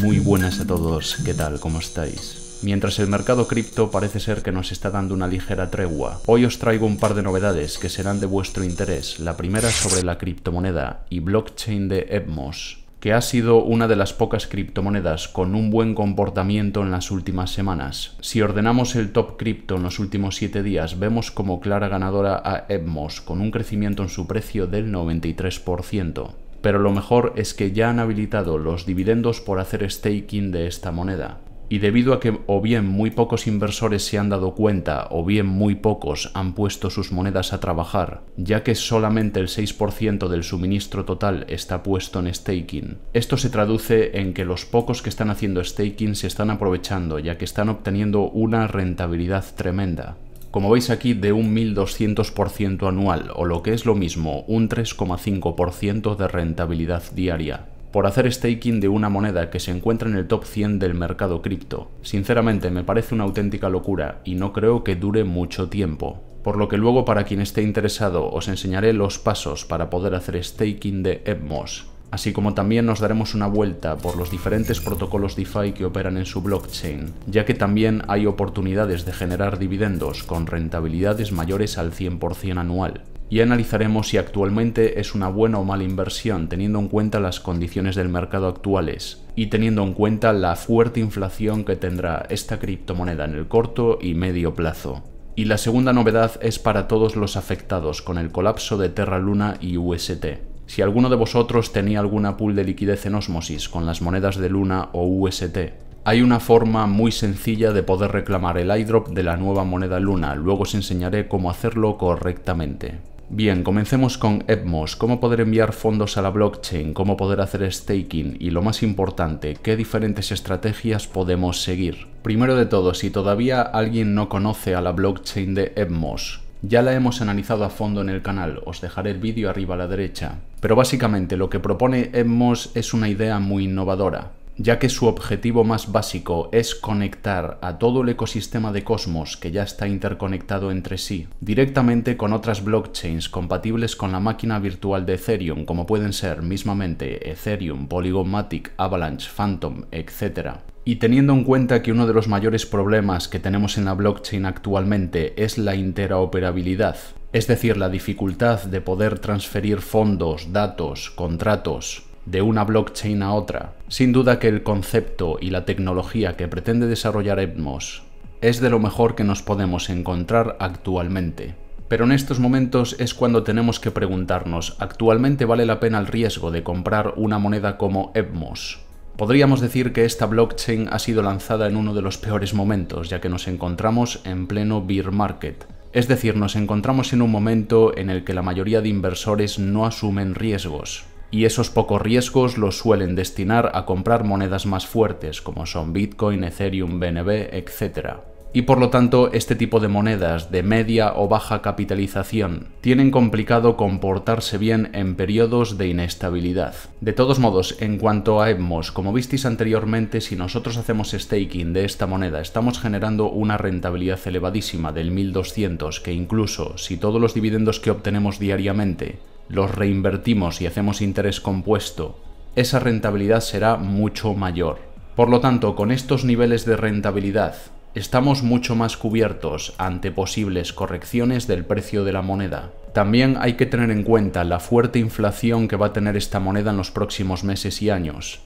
Muy buenas a todos, ¿qué tal? ¿Cómo estáis? Mientras el mercado cripto parece ser que nos está dando una ligera tregua, hoy os traigo un par de novedades que serán de vuestro interés. La primera sobre la criptomoneda y blockchain de Epmos, que ha sido una de las pocas criptomonedas con un buen comportamiento en las últimas semanas. Si ordenamos el top cripto en los últimos 7 días, vemos como clara ganadora a Epmos, con un crecimiento en su precio del 93% pero lo mejor es que ya han habilitado los dividendos por hacer staking de esta moneda. Y debido a que o bien muy pocos inversores se han dado cuenta o bien muy pocos han puesto sus monedas a trabajar, ya que solamente el 6% del suministro total está puesto en staking. Esto se traduce en que los pocos que están haciendo staking se están aprovechando, ya que están obteniendo una rentabilidad tremenda como veis aquí de un 1200% anual o lo que es lo mismo, un 3,5% de rentabilidad diaria por hacer staking de una moneda que se encuentra en el top 100 del mercado cripto. Sinceramente me parece una auténtica locura y no creo que dure mucho tiempo. Por lo que luego para quien esté interesado os enseñaré los pasos para poder hacer staking de Epmos así como también nos daremos una vuelta por los diferentes protocolos DeFi que operan en su blockchain, ya que también hay oportunidades de generar dividendos con rentabilidades mayores al 100% anual. Y analizaremos si actualmente es una buena o mala inversión teniendo en cuenta las condiciones del mercado actuales y teniendo en cuenta la fuerte inflación que tendrá esta criptomoneda en el corto y medio plazo. Y la segunda novedad es para todos los afectados con el colapso de Terra Luna y UST. Si alguno de vosotros tenía alguna pool de liquidez en Osmosis con las monedas de Luna o UST, hay una forma muy sencilla de poder reclamar el iDrop de la nueva moneda Luna, luego os enseñaré cómo hacerlo correctamente. Bien, comencemos con evmos cómo poder enviar fondos a la blockchain, cómo poder hacer staking y lo más importante, qué diferentes estrategias podemos seguir. Primero de todo, si todavía alguien no conoce a la blockchain de evmos ya la hemos analizado a fondo en el canal, os dejaré el vídeo arriba a la derecha. Pero básicamente lo que propone Emos es una idea muy innovadora, ya que su objetivo más básico es conectar a todo el ecosistema de Cosmos que ya está interconectado entre sí, directamente con otras blockchains compatibles con la máquina virtual de Ethereum, como pueden ser mismamente Ethereum, Polygon Matic, Avalanche, Phantom, etc. Y teniendo en cuenta que uno de los mayores problemas que tenemos en la blockchain actualmente es la interoperabilidad, es decir, la dificultad de poder transferir fondos, datos, contratos de una blockchain a otra, sin duda que el concepto y la tecnología que pretende desarrollar Ebmos es de lo mejor que nos podemos encontrar actualmente. Pero en estos momentos es cuando tenemos que preguntarnos, ¿actualmente vale la pena el riesgo de comprar una moneda como Ebmos? Podríamos decir que esta blockchain ha sido lanzada en uno de los peores momentos, ya que nos encontramos en pleno bear market. Es decir, nos encontramos en un momento en el que la mayoría de inversores no asumen riesgos, y esos pocos riesgos los suelen destinar a comprar monedas más fuertes como son Bitcoin, Ethereum, BNB, etc y por lo tanto este tipo de monedas de media o baja capitalización tienen complicado comportarse bien en periodos de inestabilidad. De todos modos, en cuanto a EVMOS, como visteis anteriormente, si nosotros hacemos staking de esta moneda, estamos generando una rentabilidad elevadísima del 1200, que incluso si todos los dividendos que obtenemos diariamente los reinvertimos y hacemos interés compuesto, esa rentabilidad será mucho mayor. Por lo tanto, con estos niveles de rentabilidad, estamos mucho más cubiertos ante posibles correcciones del precio de la moneda. También hay que tener en cuenta la fuerte inflación que va a tener esta moneda en los próximos meses y años,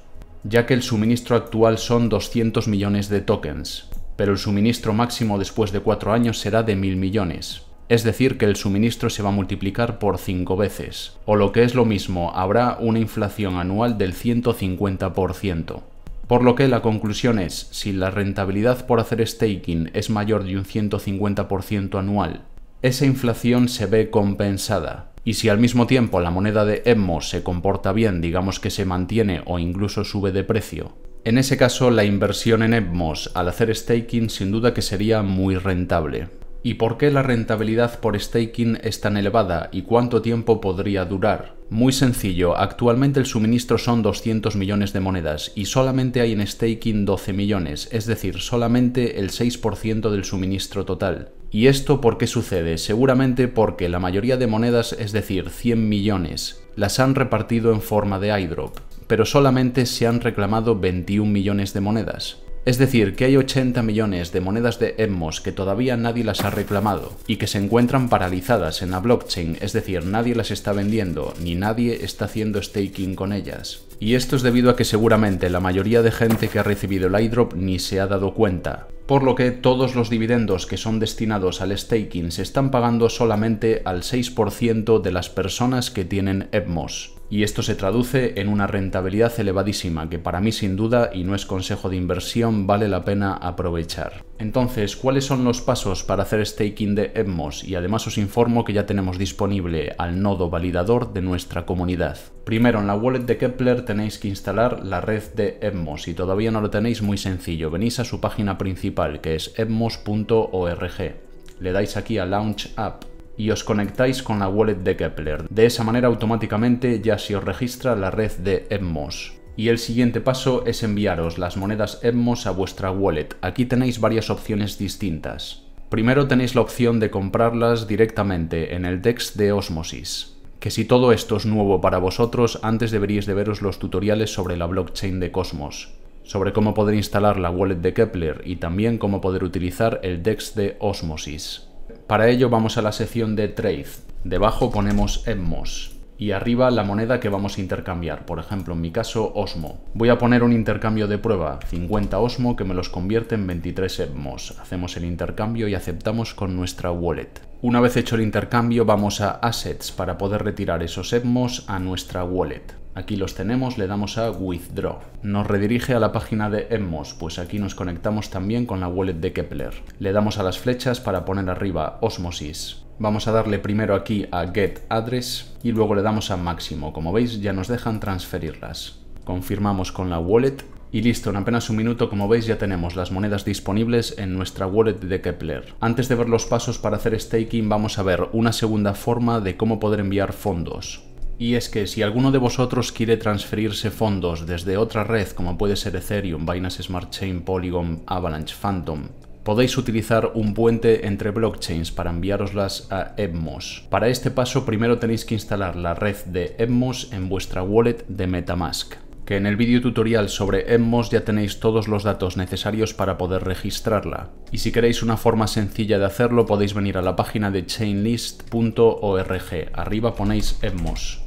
ya que el suministro actual son 200 millones de tokens, pero el suministro máximo después de 4 años será de 1.000 millones. Es decir, que el suministro se va a multiplicar por 5 veces, o lo que es lo mismo, habrá una inflación anual del 150%. Por lo que la conclusión es, si la rentabilidad por hacer staking es mayor de un 150% anual, esa inflación se ve compensada. Y si al mismo tiempo la moneda de Emmo se comporta bien, digamos que se mantiene o incluso sube de precio, en ese caso la inversión en Epmos al hacer staking sin duda que sería muy rentable. ¿Y por qué la rentabilidad por staking es tan elevada y cuánto tiempo podría durar? Muy sencillo, actualmente el suministro son 200 millones de monedas y solamente hay en staking 12 millones, es decir, solamente el 6% del suministro total. ¿Y esto por qué sucede? Seguramente porque la mayoría de monedas, es decir, 100 millones, las han repartido en forma de iDrop, pero solamente se han reclamado 21 millones de monedas. Es decir, que hay 80 millones de monedas de EMOS que todavía nadie las ha reclamado y que se encuentran paralizadas en la blockchain, es decir, nadie las está vendiendo ni nadie está haciendo staking con ellas. Y esto es debido a que seguramente la mayoría de gente que ha recibido el iDrop ni se ha dado cuenta por lo que todos los dividendos que son destinados al staking se están pagando solamente al 6% de las personas que tienen EPMOS. Y esto se traduce en una rentabilidad elevadísima que para mí sin duda, y no es consejo de inversión, vale la pena aprovechar. Entonces, ¿cuáles son los pasos para hacer staking de Epmos? Y además os informo que ya tenemos disponible al nodo validador de nuestra comunidad. Primero, en la wallet de Kepler tenéis que instalar la red de Epmos. y todavía no lo tenéis, muy sencillo. Venís a su página principal, que es epmos.org. Le dais aquí a Launch App y os conectáis con la wallet de Kepler. De esa manera automáticamente ya se os registra la red de Epmos. Y el siguiente paso es enviaros las monedas Edmos a vuestra wallet. Aquí tenéis varias opciones distintas. Primero tenéis la opción de comprarlas directamente en el DEX de Osmosis, que si todo esto es nuevo para vosotros, antes deberíais de veros los tutoriales sobre la blockchain de Cosmos, sobre cómo poder instalar la wallet de Kepler y también cómo poder utilizar el DEX de Osmosis. Para ello vamos a la sección de Trade. Debajo ponemos Edmos y arriba la moneda que vamos a intercambiar, por ejemplo en mi caso Osmo. Voy a poner un intercambio de prueba, 50 Osmo que me los convierte en 23 Evmos. Hacemos el intercambio y aceptamos con nuestra wallet. Una vez hecho el intercambio vamos a Assets para poder retirar esos Evmos a nuestra wallet. Aquí los tenemos, le damos a Withdraw. Nos redirige a la página de Emmos, pues aquí nos conectamos también con la wallet de Kepler. Le damos a las flechas para poner arriba Osmosis. Vamos a darle primero aquí a Get Address y luego le damos a Máximo. Como veis ya nos dejan transferirlas. Confirmamos con la wallet y listo, en apenas un minuto, como veis, ya tenemos las monedas disponibles en nuestra wallet de Kepler. Antes de ver los pasos para hacer staking, vamos a ver una segunda forma de cómo poder enviar fondos. Y es que si alguno de vosotros quiere transferirse fondos desde otra red, como puede ser Ethereum, Binance Smart Chain, Polygon, Avalanche, Phantom, Podéis utilizar un puente entre blockchains para enviároslas a Edmos. Para este paso primero tenéis que instalar la red de Edmos en vuestra wallet de Metamask que en el vídeo tutorial sobre Edmos ya tenéis todos los datos necesarios para poder registrarla. Y si queréis una forma sencilla de hacerlo podéis venir a la página de chainlist.org, arriba ponéis Edmos.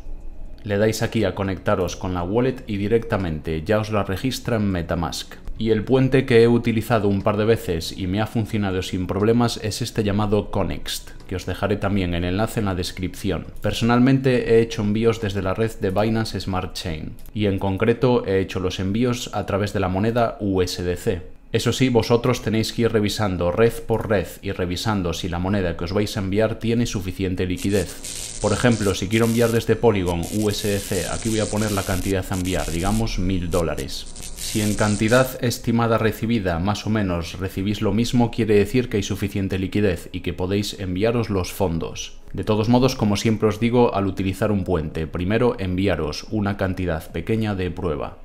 Le dais aquí a conectaros con la wallet y directamente ya os la registra en Metamask. Y el puente que he utilizado un par de veces y me ha funcionado sin problemas es este llamado Connext, que os dejaré también el enlace en la descripción. Personalmente he hecho envíos desde la red de Binance Smart Chain y en concreto he hecho los envíos a través de la moneda USDC. Eso sí, vosotros tenéis que ir revisando red por red y revisando si la moneda que os vais a enviar tiene suficiente liquidez. Por ejemplo, si quiero enviar desde Polygon USDC, aquí voy a poner la cantidad a enviar, digamos 1000 dólares. Si en cantidad estimada recibida más o menos recibís lo mismo, quiere decir que hay suficiente liquidez y que podéis enviaros los fondos. De todos modos, como siempre os digo, al utilizar un puente, primero enviaros una cantidad pequeña de prueba.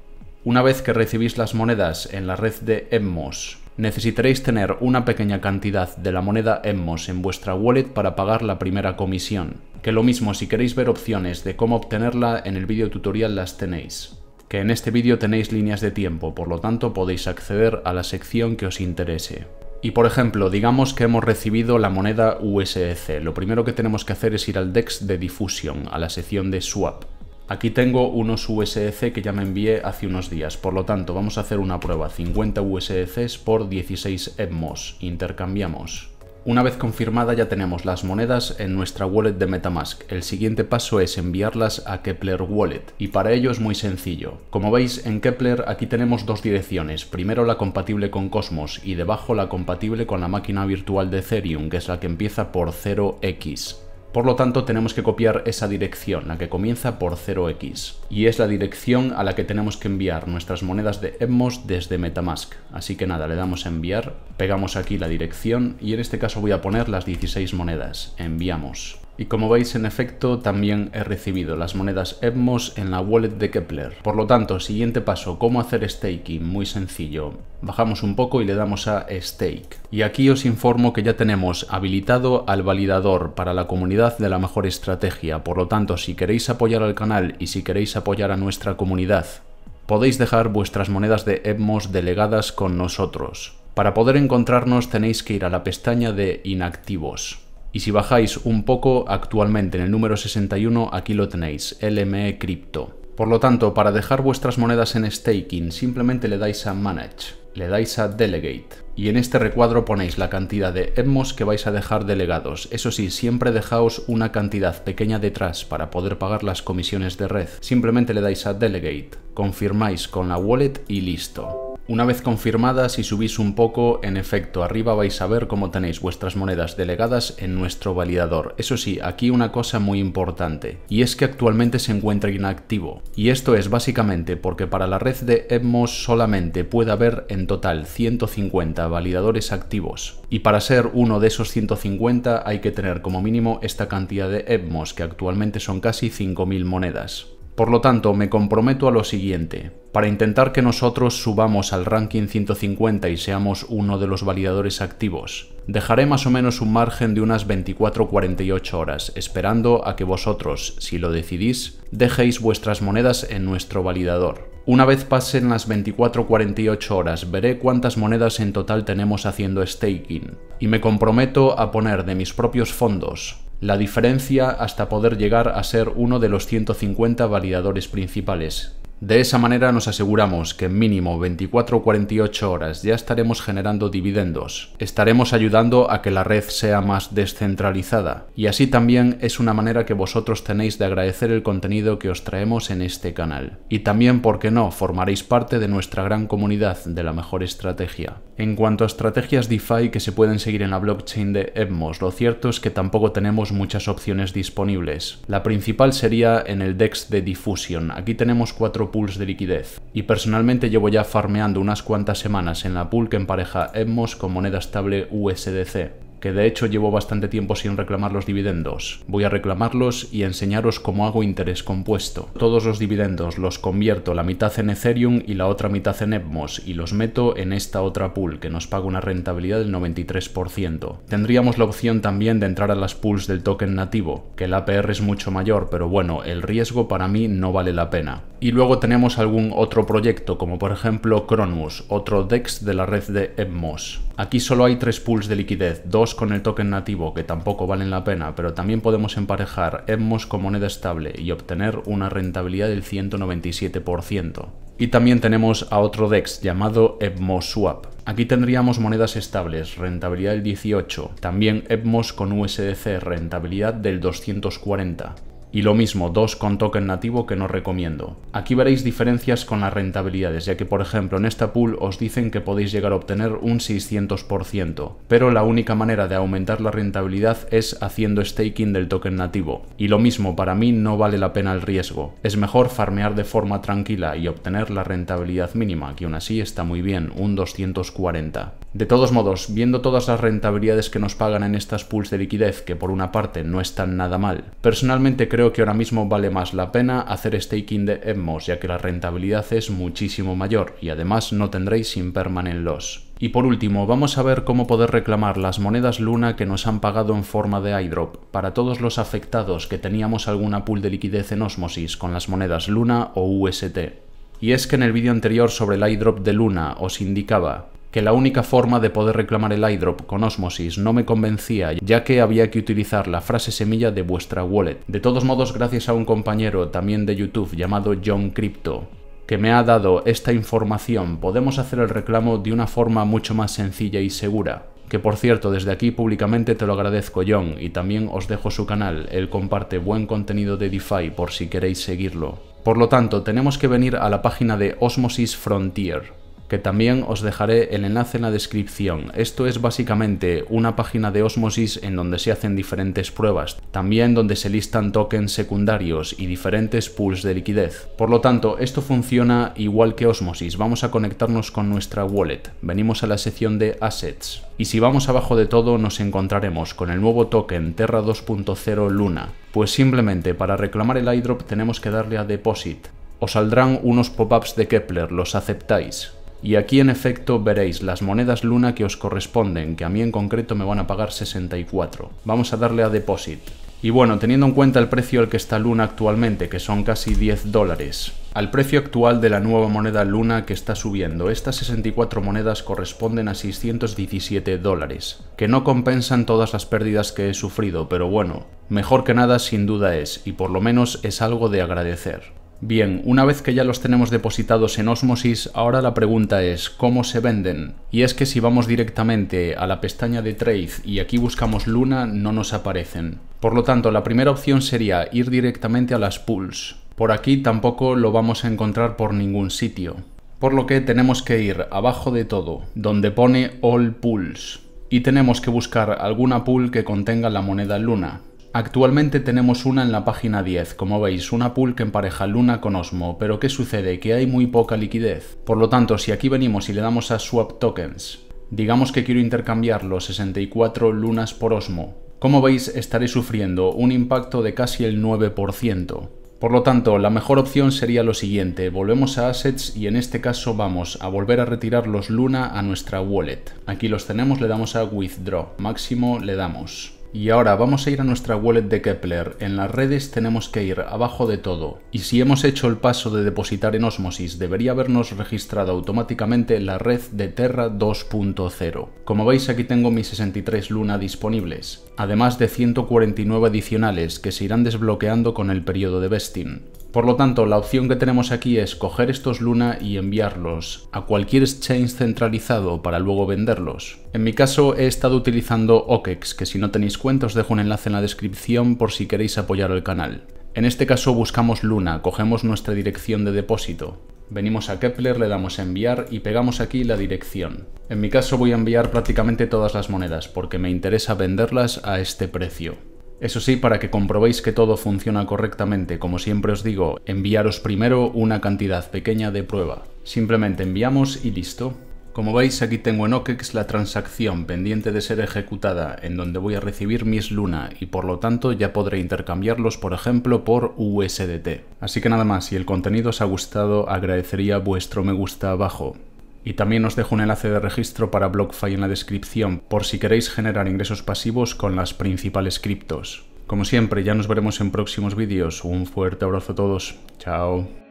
Una vez que recibís las monedas en la red de EMOS necesitaréis tener una pequeña cantidad de la moneda Emmos en vuestra wallet para pagar la primera comisión, que lo mismo si queréis ver opciones de cómo obtenerla en el vídeo tutorial las tenéis que en este vídeo tenéis líneas de tiempo, por lo tanto podéis acceder a la sección que os interese. Y por ejemplo, digamos que hemos recibido la moneda USDC, e lo primero que tenemos que hacer es ir al DEX de Diffusion, a la sección de Swap. Aquí tengo unos USDC que ya me envié hace unos días, por lo tanto vamos a hacer una prueba, 50 USDC por 16 Edmos, intercambiamos. Una vez confirmada ya tenemos las monedas en nuestra wallet de Metamask. El siguiente paso es enviarlas a Kepler Wallet y para ello es muy sencillo. Como veis en Kepler aquí tenemos dos direcciones, primero la compatible con Cosmos y debajo la compatible con la máquina virtual de Ethereum que es la que empieza por 0x. Por lo tanto, tenemos que copiar esa dirección, la que comienza por 0x, y es la dirección a la que tenemos que enviar nuestras monedas de Emos desde Metamask. Así que nada, le damos a enviar, pegamos aquí la dirección y en este caso voy a poner las 16 monedas. Enviamos. Y como veis, en efecto, también he recibido las monedas Edmos en la wallet de Kepler. Por lo tanto, siguiente paso, cómo hacer staking, muy sencillo. Bajamos un poco y le damos a Stake. Y aquí os informo que ya tenemos habilitado al validador para la comunidad de la mejor estrategia. Por lo tanto, si queréis apoyar al canal y si queréis apoyar a nuestra comunidad, podéis dejar vuestras monedas de Edmos delegadas con nosotros. Para poder encontrarnos tenéis que ir a la pestaña de Inactivos. Y si bajáis un poco, actualmente en el número 61 aquí lo tenéis, LME Crypto. Por lo tanto, para dejar vuestras monedas en staking, simplemente le dais a Manage, le dais a Delegate. Y en este recuadro ponéis la cantidad de EMOS que vais a dejar delegados. Eso sí, siempre dejaos una cantidad pequeña detrás para poder pagar las comisiones de red. Simplemente le dais a Delegate, confirmáis con la wallet y listo. Una vez confirmada, si subís un poco, en efecto, arriba vais a ver cómo tenéis vuestras monedas delegadas en nuestro validador. Eso sí, aquí una cosa muy importante, y es que actualmente se encuentra inactivo. Y esto es básicamente porque para la red de Edmos solamente puede haber en total 150 validadores activos. Y para ser uno de esos 150 hay que tener como mínimo esta cantidad de Edmos, que actualmente son casi 5.000 monedas. Por lo tanto, me comprometo a lo siguiente. Para intentar que nosotros subamos al ranking 150 y seamos uno de los validadores activos, dejaré más o menos un margen de unas 24-48 horas, esperando a que vosotros, si lo decidís, dejéis vuestras monedas en nuestro validador. Una vez pasen las 24-48 horas, veré cuántas monedas en total tenemos haciendo staking, y me comprometo a poner de mis propios fondos la diferencia hasta poder llegar a ser uno de los 150 validadores principales. De esa manera nos aseguramos que en mínimo 24 o 48 horas ya estaremos generando dividendos, estaremos ayudando a que la red sea más descentralizada y así también es una manera que vosotros tenéis de agradecer el contenido que os traemos en este canal. Y también, ¿por qué no?, formaréis parte de nuestra gran comunidad de la mejor estrategia. En cuanto a estrategias DeFi que se pueden seguir en la blockchain de Evmos, lo cierto es que tampoco tenemos muchas opciones disponibles. La principal sería en el DEX de Diffusion. Aquí tenemos cuatro pools de liquidez. Y personalmente llevo ya farmeando unas cuantas semanas en la pool que empareja hemos con moneda estable USDC que de hecho llevo bastante tiempo sin reclamar los dividendos. Voy a reclamarlos y enseñaros cómo hago interés compuesto. Todos los dividendos los convierto la mitad en Ethereum y la otra mitad en Evmos y los meto en esta otra pool que nos paga una rentabilidad del 93%. Tendríamos la opción también de entrar a las pools del token nativo, que el APR es mucho mayor, pero bueno, el riesgo para mí no vale la pena. Y luego tenemos algún otro proyecto, como por ejemplo Cronus, otro DEX de la red de Evmos. Aquí solo hay tres pools de liquidez, dos con el token nativo que tampoco valen la pena, pero también podemos emparejar Emos con moneda estable y obtener una rentabilidad del 197%. Y también tenemos a otro DEX llamado EVMOS Swap. Aquí tendríamos monedas estables, rentabilidad del 18, también EVMOS con USDC, rentabilidad del 240. Y lo mismo, dos con token nativo que no recomiendo. Aquí veréis diferencias con las rentabilidades, ya que por ejemplo en esta pool os dicen que podéis llegar a obtener un 600%, pero la única manera de aumentar la rentabilidad es haciendo staking del token nativo. Y lo mismo, para mí no vale la pena el riesgo. Es mejor farmear de forma tranquila y obtener la rentabilidad mínima, que aún así está muy bien, un 240. De todos modos, viendo todas las rentabilidades que nos pagan en estas pools de liquidez, que por una parte no están nada mal, personalmente creo Creo que ahora mismo vale más la pena hacer staking de EMMOS, ya que la rentabilidad es muchísimo mayor y además no tendréis impermanent loss. Y por último, vamos a ver cómo poder reclamar las monedas Luna que nos han pagado en forma de iDrop. Para todos los afectados que teníamos alguna pool de liquidez en Osmosis con las monedas Luna o UST. Y es que en el vídeo anterior sobre el iDrop de Luna os indicaba que la única forma de poder reclamar el iDrop con Osmosis no me convencía, ya que había que utilizar la frase semilla de vuestra wallet. De todos modos, gracias a un compañero también de YouTube llamado John Crypto, que me ha dado esta información, podemos hacer el reclamo de una forma mucho más sencilla y segura. Que por cierto, desde aquí públicamente te lo agradezco John, y también os dejo su canal, él comparte buen contenido de DeFi por si queréis seguirlo. Por lo tanto, tenemos que venir a la página de Osmosis Frontier que también os dejaré el enlace en la descripción. Esto es básicamente una página de Osmosis en donde se hacen diferentes pruebas, también donde se listan tokens secundarios y diferentes pools de liquidez. Por lo tanto, esto funciona igual que Osmosis. Vamos a conectarnos con nuestra wallet. Venimos a la sección de Assets. Y si vamos abajo de todo nos encontraremos con el nuevo token Terra 2.0 Luna. Pues simplemente para reclamar el iDrop tenemos que darle a Deposit. Os saldrán unos pop-ups de Kepler, los aceptáis. Y aquí en efecto veréis las monedas luna que os corresponden, que a mí en concreto me van a pagar 64. Vamos a darle a deposit. Y bueno, teniendo en cuenta el precio al que está Luna actualmente, que son casi 10 dólares, al precio actual de la nueva moneda Luna que está subiendo, estas 64 monedas corresponden a 617 dólares, que no compensan todas las pérdidas que he sufrido, pero bueno, mejor que nada sin duda es, y por lo menos es algo de agradecer. Bien, una vez que ya los tenemos depositados en Osmosis, ahora la pregunta es ¿cómo se venden? Y es que si vamos directamente a la pestaña de Trade y aquí buscamos Luna, no nos aparecen. Por lo tanto, la primera opción sería ir directamente a las pools. Por aquí tampoco lo vamos a encontrar por ningún sitio. Por lo que tenemos que ir abajo de todo, donde pone All Pools. Y tenemos que buscar alguna pool que contenga la moneda Luna. Actualmente tenemos una en la página 10, como veis, una pool que empareja Luna con Osmo, pero ¿qué sucede? Que hay muy poca liquidez. Por lo tanto, si aquí venimos y le damos a Swap Tokens, digamos que quiero intercambiar los 64 lunas por Osmo, como veis estaré sufriendo un impacto de casi el 9%. Por lo tanto, la mejor opción sería lo siguiente, volvemos a Assets y en este caso vamos a volver a retirar los Luna a nuestra wallet. Aquí los tenemos, le damos a Withdraw, máximo le damos. Y ahora vamos a ir a nuestra wallet de Kepler. En las redes tenemos que ir abajo de todo. Y si hemos hecho el paso de depositar en Osmosis, debería habernos registrado automáticamente la red de Terra 2.0. Como veis aquí tengo mis 63 Luna disponibles, además de 149 adicionales que se irán desbloqueando con el periodo de vesting. Por lo tanto, la opción que tenemos aquí es coger estos Luna y enviarlos a cualquier exchange centralizado para luego venderlos. En mi caso he estado utilizando OKEX, que si no tenéis cuenta os dejo un enlace en la descripción por si queréis apoyar el canal. En este caso buscamos Luna, cogemos nuestra dirección de depósito. Venimos a Kepler, le damos enviar y pegamos aquí la dirección. En mi caso voy a enviar prácticamente todas las monedas porque me interesa venderlas a este precio. Eso sí, para que comprobéis que todo funciona correctamente, como siempre os digo, enviaros primero una cantidad pequeña de prueba. Simplemente enviamos y listo. Como veis, aquí tengo en OKEX la transacción pendiente de ser ejecutada, en donde voy a recibir mis Luna, y por lo tanto ya podré intercambiarlos, por ejemplo, por USDT. Así que nada más, si el contenido os ha gustado, agradecería vuestro me gusta abajo. Y también os dejo un enlace de registro para BlockFi en la descripción por si queréis generar ingresos pasivos con las principales criptos. Como siempre, ya nos veremos en próximos vídeos. Un fuerte abrazo a todos. Chao.